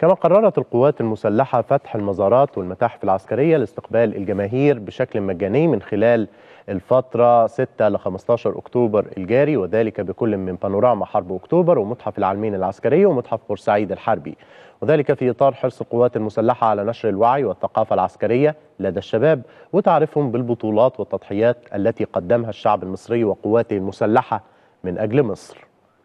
كما قررت القوات المسلحة فتح المزارات والمتاحف العسكرية لاستقبال الجماهير بشكل مجاني من خلال الفترة 6 ل 15 أكتوبر الجاري وذلك بكل من بانوراما حرب أكتوبر ومتحف العلمين العسكري ومتحف بورسعيد الحربي وذلك في إطار حرص القوات المسلحة على نشر الوعي والثقافة العسكرية لدى الشباب وتعرفهم بالبطولات والتضحيات التي قدمها الشعب المصري وقواته المسلحة من أجل مصر